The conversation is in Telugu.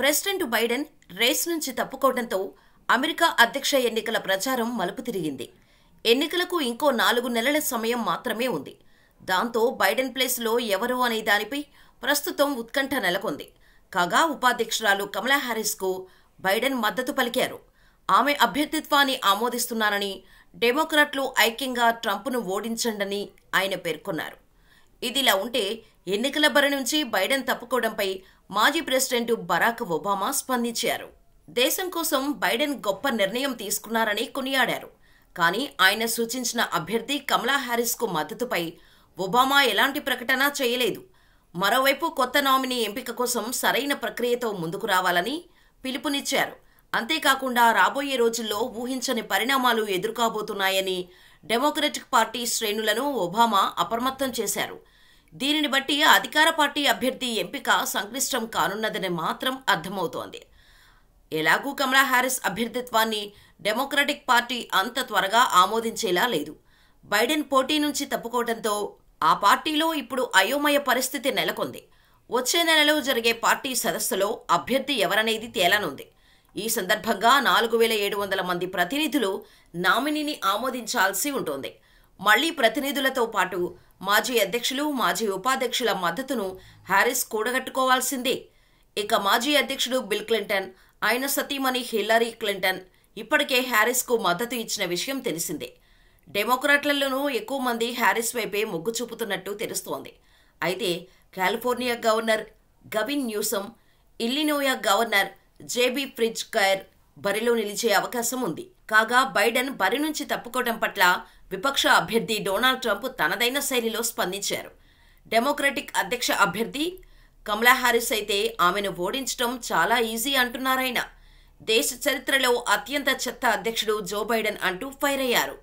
ప్రెసిడెంట్ బైడెన్ రేస్ నుంచి తప్పుకోవడంతో అమెరికా అధ్యక్ష ఎన్నికల ప్రచారం మలుపు తిరిగింది ఎన్నికలకు ఇంకో నాలుగు నెలల సమయం మాత్రమే ఉంది దాంతో బైడెన్ ప్లేస్లో ఎవరు అనే దానిపై ప్రస్తుతం ఉత్కంఠ నెలకొంది కాగా ఉపాధ్యక్షురాలు కమలా హారిస్కు బైడెన్ మద్దతు పలికారు ఆమె అభ్యర్థిత్వాన్ని ఆమోదిస్తున్నానని డెమోక్రాట్లు ఐక్యంగా ట్రంప్ను ఓడించండని ఆయన పేర్కొన్నారు ఇదిలా ఉంటే ఎన్నికల బరి నుంచి బైడెన్ తప్పుకోవడంపై మాజీ ప్రెసిడెంట్ బరాక్ ఒబామా స్పందించారు దేశం కోసం బైడెన్ గొప్ప నిర్ణయం తీసుకున్నారని కొనియాడారు కానీ ఆయన సూచించిన అభ్యర్థి కమలా హ్యారిస్కు మద్దతుపై ఒబామా ఎలాంటి ప్రకటన చేయలేదు మరోవైపు కొత్త నామినీ ఎంపిక కోసం సరైన ప్రక్రియతో ముందుకు రావాలని పిలుపునిచ్చారు అంతేకాకుండా రాబోయే రోజుల్లో ఊహించని పరిణామాలు ఎదుర్కాబోతున్నాయని డెమోక్రటిక్ పార్టీ శ్రేణులను ఒబామా అప్రమత్తం చేశారు దీనిని బట్టి అధికార పార్టీ అభ్యర్థి ఎంపిక సంక్లిష్టం కానున్నదని మాత్రం అర్థమవుతోంది ఎలాగూ కమలా హారిస్ అభ్యర్థిత్వాన్ని డెమోక్రటిక్ పార్టీ అంత త్వరగా ఆమోదించేలా లేదు బైడెన్ పోటీ నుంచి తప్పుకోవడంతో ఆ పార్టీలో ఇప్పుడు అయోమయ పరిస్థితి నెలకొంది వచ్చే నెలలో జరిగే పార్టీ సదస్సులో అభ్యర్థి ఎవరనేది తేలనుంది ఈ సందర్భంగా నాలుగు వేల ఏడు వందల మంది ప్రతినిధులు నామినీని ఆమోదించాల్సి ఉంటుంది మళ్లీ ప్రతినిధులతో పాటు మాజీ అధ్యక్షులు మాజీ ఉపాధ్యక్షుల మద్దతును హ్యారిస్ కూడగట్టుకోవాల్సిందే ఇక మాజీ అధ్యక్షుడు బిల్ క్లింటన్ ఆయన సతీమణి హిల్లరీ క్లింటన్ ఇప్పటికే హ్యారిస్కు మద్దతు ఇచ్చిన విషయం తెలిసిందే డెమోక్రాట్లలోనూ ఎక్కువ మంది హ్యారిస్ వైపే మొగ్గు చూపుతున్నట్టు తెలుస్తోంది అయితే California governor Gavin Newsom Illinois governor JB Pritzker బరిలో నిలిచే అవకాశం ఉంది కాగా బైడెన్ బరి నుంచి తప్పుకోవడం పట్ల విపక్ష అభ్యర్థి డొనాల్డ్ ట్రంప్ తనదైన శైలిలో స్పందించారు డెమోక్రటిక్ అధ్యక్ష అభ్యర్థి కమలా హారిస్ అయితే ఆమెను ఓడించడం చాలా ఈజీ అంటున్నారాయన దేశ చరిత్రలో అత్యంత చెత్త అధ్యక్షుడు జో బైడెన్ అంటూ ఫైర్ అయ్యారు